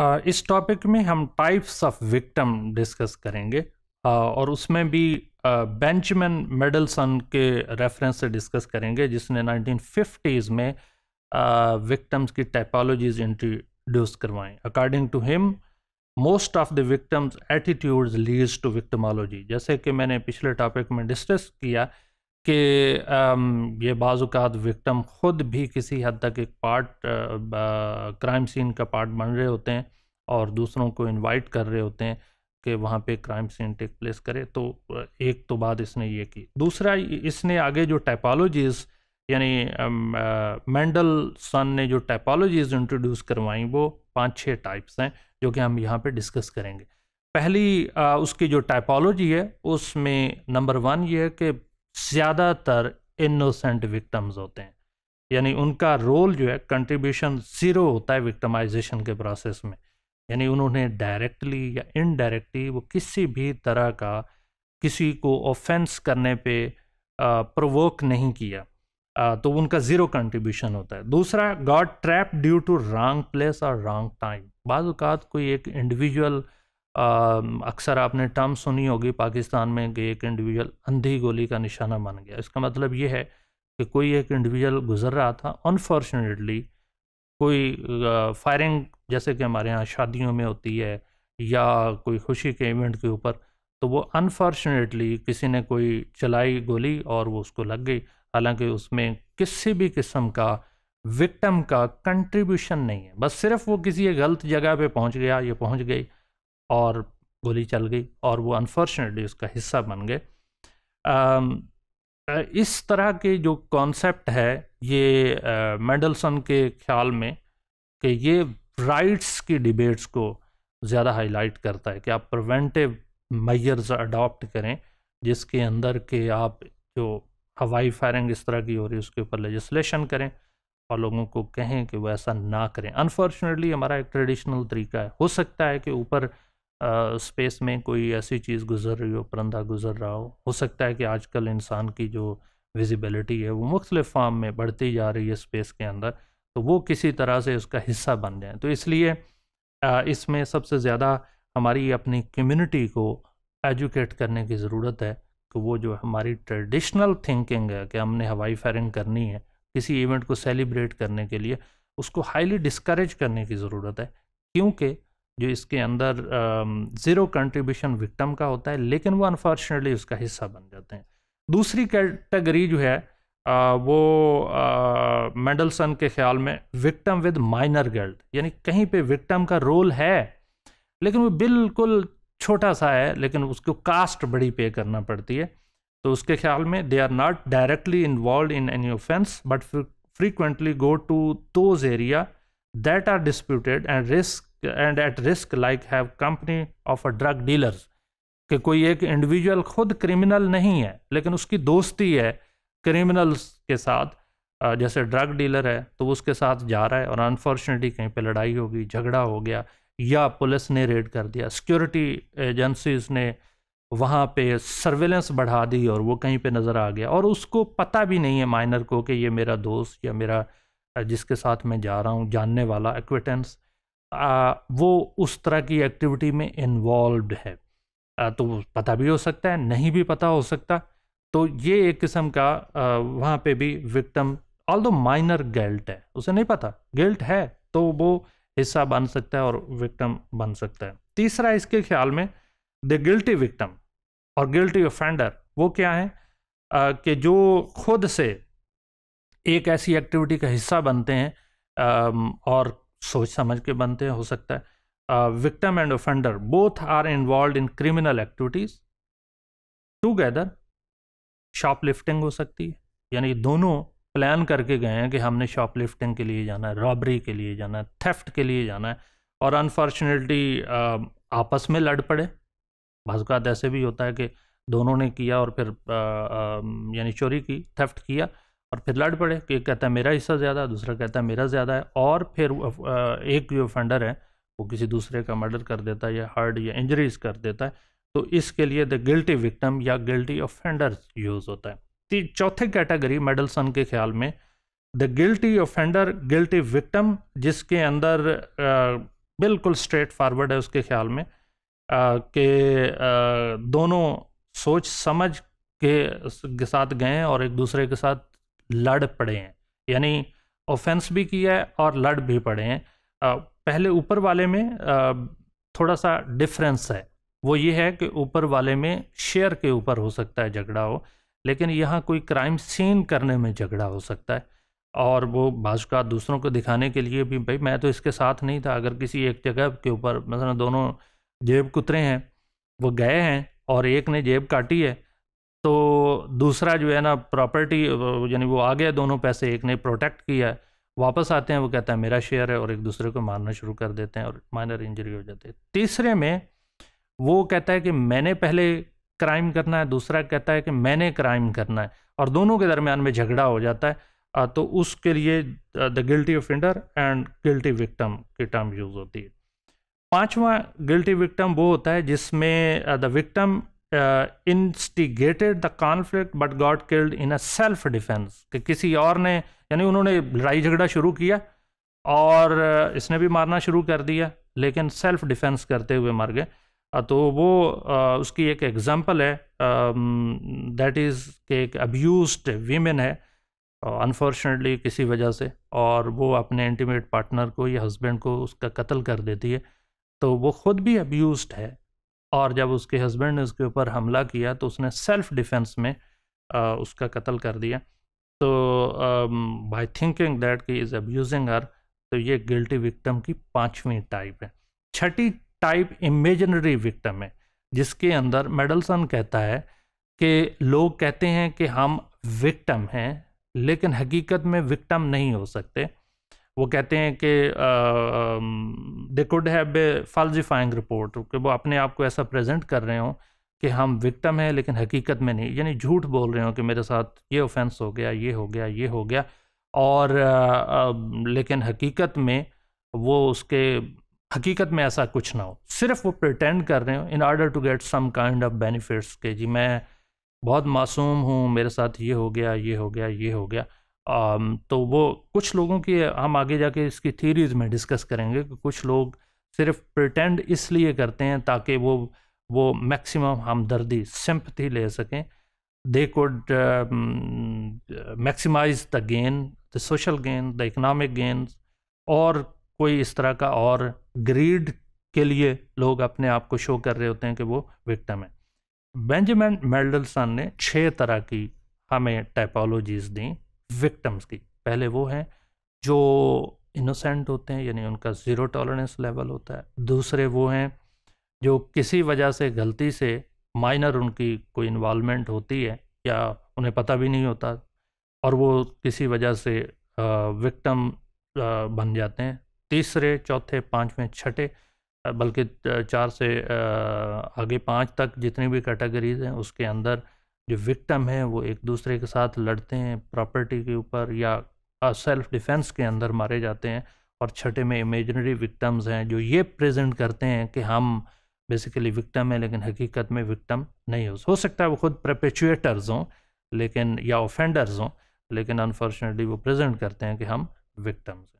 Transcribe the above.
इस टॉपिक में हम टाइप्स ऑफ विक्टम डिस्कस करेंगे और उसमें भी बेंचमैन मेडलसन के रेफरेंस से डिस्कस करेंगे जिसने 1950s में विक्टम्स की टाइपोलॉजीज इंट्रोड्यूस करवाएं according to him most of the victims attitudes leads to victimology जैसे कि मैंने पिछले टॉपिक में डिस्कस किया कि ये बाज़ात विक्टम ख़ुद भी किसी हद तक एक पार्ट क्राइम सीन का पार्ट बन रहे होते हैं और दूसरों को इनवाइट कर रहे होते हैं कि वहाँ पे क्राइम सीन टेक प्लेस करे तो एक तो बात इसने ये की दूसरा इसने आगे जो टाइपोलॉजीज़ यानी मेंडल सन ने जो टाइपोलॉजीज़ इंट्रोड्यूस करवाई वो पाँच छः टाइप्स हैं जो कि हम यहाँ पे डिस्कस करेंगे पहली आ, उसकी जो टाइपोलॉजी है उसमें नंबर वन ये है कि ज़्यादातर इनोसेंट विक्टम्स होते हैं यानी उनका रोल जो है कंट्रीब्यूशन ज़ीरो होता है विक्टमाइजेशन के प्रोसेस में यानी उन्होंने डायरेक्टली या इनडायरेक्टली वो किसी भी तरह का किसी को ऑफेंस करने पे प्रोवोक नहीं किया आ, तो उनका ज़ीरो कंट्रीब्यूशन होता है दूसरा got trap due to wrong place और रॉन्ग टाइम बाज़ात कोई एक इंडिविजुअल अक्सर आपने टर्म सुनी होगी पाकिस्तान में कि एक इंडिविजुअल अंधी गोली का निशाना बन गया इसका मतलब ये है कि कोई एक इंडिविजुअल गुजर रहा था अनफॉर्चुनेटली कोई फायरिंग जैसे कि हमारे यहाँ शादियों में होती है या कोई खुशी के इवेंट के ऊपर तो वो अनफॉर्चुनेटली किसी ने कोई चलाई गोली और वो उसको लग गई हालांकि उसमें किसी भी किस्म का विक्टम का कंट्रीब्यूशन नहीं है बस सिर्फ वो किसी गलत जगह पे पहुंच गया ये पहुंच गई और गोली चल गई और वो अनफॉर्चुनेटली उसका हिस्सा बन गए इस तरह के जो कॉन्सेप्ट है ये मेडलसन के ख्याल में कि ये राइट्स की डिबेट्स को ज़्यादा हाईलाइट करता है कि आप प्रिवेंटिव मैयर्स अडॉप्ट करें जिसके अंदर के आप जो हवाई फायरिंग इस तरह की हो रही है उसके ऊपर लेजिस्लेशन करें और लोगों को कहें कि वो ऐसा ना करें अनफॉर्चुनेटली हमारा एक ट्रेडिशनल तरीका है हो सकता है कि ऊपर स्पेस में कोई ऐसी चीज़ गुजर रही हो परंदा गुजर रहा हो हो सकता है कि आजकल इंसान की जो विजिबिलिटी है वो मुख्तलि फॉर्म में बढ़ती जा रही है स्पेस के अंदर तो वो किसी तरह से उसका हिस्सा बन जाए तो इसलिए इसमें सबसे ज़्यादा हमारी अपनी कम्युनिटी को एजुकेट करने की ज़रूरत है कि वो जो हमारी ट्रेडिशनल थिंकिंग है कि हमने हवाई फायरिंग करनी है किसी इवेंट को सेलिब्रेट करने के लिए उसको हाईली डिस्करेज करने की ज़रूरत है क्योंकि जो इसके अंदर ज़ीरो कंट्रीब्यूशन विक्टम का होता है लेकिन वो अनफॉर्चुनेटली उसका हिस्सा बन जाते हैं दूसरी कैटेगरी जो है आ, वो मेंडलसन के ख्याल में विक्टम विद माइनर गर्ल्ड यानी कहीं पे विक्टम का रोल है लेकिन वो बिल्कुल छोटा सा है लेकिन उसको कास्ट बड़ी पे करना पड़ती है तो उसके ख्याल में they are not directly involve in any offence but frequently go to those area that are disputed and risk and at risk like have company of a drug dealers कि कोई एक इंडिविजुअल खुद क्रिमिनल नहीं है लेकिन उसकी दोस्ती है क्रिमिनल्स के साथ जैसे ड्रग डीलर है तो उसके साथ जा रहा है और अनफॉर्चुनेटली कहीं पे लड़ाई होगी झगड़ा हो गया या पुलिस ने रेड कर दिया सिक्योरिटी एजेंसीज ने वहाँ पे सर्वेलेंस बढ़ा दी और वो कहीं पे नज़र आ गया और उसको पता भी नहीं है माइनर को कि ये मेरा दोस्त या मेरा जिसके साथ मैं जा रहा हूँ जानने वाला एक्विटेंस आ, वो उस तरह की एक्टिविटी में इन्वॉल्व है आ, तो पता भी हो सकता है नहीं भी पता हो सकता तो ये एक किस्म का वहाँ पे भी victim although minor guilt है उसे नहीं पता गिल्ट है तो वो हिस्सा बन सकता है और विक्टम बन सकता है तीसरा इसके ख्याल में द गिल्टी विक्टम और गिल्टी ऑफेंडर वो क्या है आ, कि जो खुद से एक ऐसी एक्टिविटी का हिस्सा बनते हैं और सोच समझ के बनते हैं हो सकता है victim and offender both are involve in criminal activities together lifting हो सकती है यानी दोनों प्लान करके गए हैं कि हमने शॉप लिफ्टिंग के लिए जाना है रॉबरी के लिए जाना है थेफ्ट के लिए जाना है और अनफॉर्चुनेटली आपस में लड़ पड़े बाज़ात ऐसे भी होता है कि दोनों ने किया और फिर यानी चोरी की थेफ्ट किया और फिर लड़ पड़े कि एक कहता है मेरा हिस्सा ज़्यादा है दूसरा कहता है मेरा ज़्यादा है और फिर एक जो ऑफेंडर है वो किसी दूसरे का मर्डर कर देता है या हर्ड या इंजरीज कर देता है तो इसके लिए द गिल्टी विक्टम या गिल्टी ऑफेंडर यूज़ होता है चौथे कैटेगरी मेडलसन के ख्याल में the guilty offender guilty victim जिसके अंदर आ, बिल्कुल स्ट्रेट फॉरवर्ड है उसके ख्याल में कि दोनों सोच समझ के साथ गए और एक दूसरे के साथ लड़ पड़े हैं यानी ऑफेंस भी किया है और लड़ भी पड़े हैं पहले ऊपर वाले में थोड़ा सा डिफरेंस है वो ये है कि ऊपर वाले में शेयर के ऊपर हो सकता है झगड़ा हो लेकिन यहाँ कोई क्राइम सीन करने में झगड़ा हो सकता है और वो भाजपा दूसरों को दिखाने के लिए भी भाई मैं तो इसके साथ नहीं था अगर किसी एक जगह के ऊपर मतलब दोनों जेब कुतरे हैं वो गए हैं और एक ने जेब काटी है तो दूसरा जो है ना प्रॉपर्टी यानी वो आ गया दोनों पैसे एक ने प्रोटेक्ट किया वापस आते हैं वो कहता है मेरा शेयर है और एक दूसरे को मारना शुरू कर देते हैं और माइनर इंजरी हो जाती है तीसरे में वो कहता है कि मैंने पहले क्राइम करना है दूसरा कहता है कि मैंने क्राइम करना है और दोनों के दरमियान में झगड़ा हो जाता है तो उसके लिए the guilty offender and guilty victim की टर्म यूज़ होती है पांचवा गिल्टी विक्टम वो होता है जिसमें the victim uh, instigated the conflict but got killed in a self defense कि किसी और ने यानी उन्होंने लड़ाई झगड़ा शुरू किया और uh, इसने भी मारना शुरू कर दिया लेकिन सेल्फ डिफेंस करते हुए मर गए तो वो uh, उसकी एक एग्ज़ाम्पल है दैट इज़ के एक अब्यूज वीमेन है अनफॉर्चुनेटली किसी वजह से और वो अपने इंटीमेट पार्टनर को या हस्बैंड को उसका कत्ल कर देती है तो वो ख़ुद भी अब्यूज है और जब उसके हस्बैंड ने उसके ऊपर हमला किया तो उसने सेल्फ डिफेंस में आ, उसका कत्ल कर दिया तो बाय थिंकिंग दैट की इज़ अब्यूजिंग हर तो ये गिल्टी विक्टम की पांचवी टाइप है छठी टाइप इमेजनरी विक्टम है जिसके अंदर मेडलसन कहता है कि लोग कहते हैं कि हम विक्टम हैं लेकिन हकीकत में विक्टम नहीं हो सकते वो कहते हैं कि they could have falsifying report कि वो अपने आप को ऐसा प्रेजेंट कर रहे हों कि हम विक्टम हैं लेकिन हकीकत में नहीं यानी झूठ बोल रहे हो कि मेरे साथ ये ऑफेंस हो गया ये हो गया ये हो गया और आ, लेकिन हकीकत में वो उसके हकीकत में ऐसा कुछ ना हो सिर्फ वो प्रटेंड कर रहे हो in order to get some kind of benefits के जी मैं बहुत मासूम हूँ मेरे साथ ये हो गया ये हो गया ये हो गया तो वो कुछ लोगों की हम आगे जाके इसकी थीरीज में डिस्कस करेंगे कि कुछ लोग सिर्फ प्रटेंड इसलिए करते हैं ताकि वो वो मैक्सिमम हमदर्दी सिंपथी ले सकें they could maximize the gain the social gain the economic gain और कोई इस तरह का और ग्रीड के लिए लोग अपने आप को शो कर रहे होते हैं कि वो विक्टम है बेंजामिन मेडलसन ने छः तरह की हमें टाइपोलॉजीज़ दी विक्टम्स की पहले वो हैं जो इनोसेंट होते हैं यानी उनका ज़ीरो टॉलरेंस लेवल होता है दूसरे वो हैं जो किसी वजह से गलती से माइनर उनकी कोई इन्वॉलमेंट होती है या उन्हें पता भी नहीं होता और वो किसी वजह से विक्टम बन जाते हैं तीसरे चौथे पाँचवें छठे बल्कि चार से आगे पाँच तक जितनी भी कैटेगरीज हैं उसके अंदर जो विक्टम हैं वो एक दूसरे के साथ लड़ते हैं प्रॉपर्टी के ऊपर या सेल्फ डिफेंस के अंदर मारे जाते हैं और छठे में इमेजनरी विक्टम्स हैं जो ये प्रेजेंट करते हैं कि हम बेसिकली विक्टम हैं लेकिन हकीकत में विक्टम नहीं हो हो सकता है वो खुद प्रपेचुएटर्स हों लेकिन या ऑफेंडर्स हों लेकिन अनफॉर्चुनेटली वो प्रेजेंट करते हैं कि हम विक्टम्स